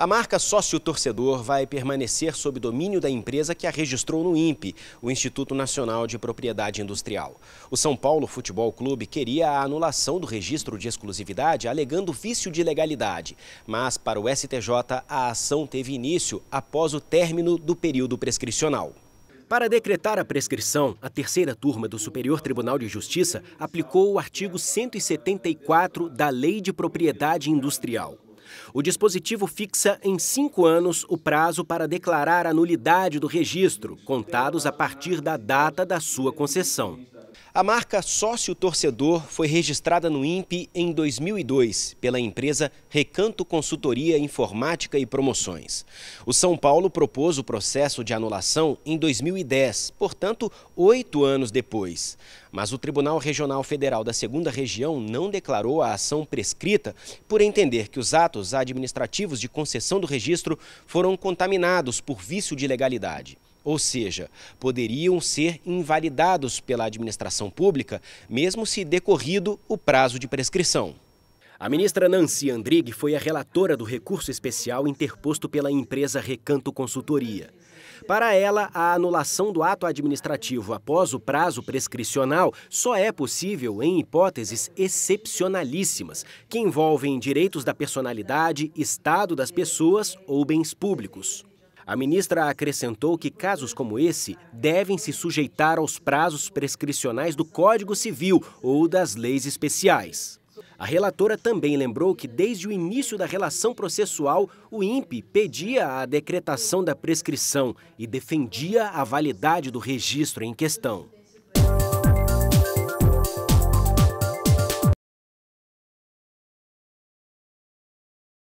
A marca Sócio Torcedor vai permanecer sob domínio da empresa que a registrou no INPE, o Instituto Nacional de Propriedade Industrial. O São Paulo Futebol Clube queria a anulação do registro de exclusividade, alegando vício de legalidade. Mas, para o STJ, a ação teve início após o término do período prescricional. Para decretar a prescrição, a terceira turma do Superior Tribunal de Justiça aplicou o artigo 174 da Lei de Propriedade Industrial. O dispositivo fixa em cinco anos o prazo para declarar a nulidade do registro, contados a partir da data da sua concessão. A marca Sócio Torcedor foi registrada no INPE em 2002 pela empresa Recanto Consultoria Informática e Promoções. O São Paulo propôs o processo de anulação em 2010, portanto, oito anos depois. Mas o Tribunal Regional Federal da Segunda Região não declarou a ação prescrita por entender que os atos administrativos de concessão do registro foram contaminados por vício de legalidade ou seja, poderiam ser invalidados pela administração pública, mesmo se decorrido o prazo de prescrição. A ministra Nancy Andrighi foi a relatora do recurso especial interposto pela empresa Recanto Consultoria. Para ela, a anulação do ato administrativo após o prazo prescricional só é possível em hipóteses excepcionalíssimas, que envolvem direitos da personalidade, estado das pessoas ou bens públicos. A ministra acrescentou que casos como esse devem se sujeitar aos prazos prescricionais do Código Civil ou das leis especiais. A relatora também lembrou que, desde o início da relação processual, o INPE pedia a decretação da prescrição e defendia a validade do registro em questão.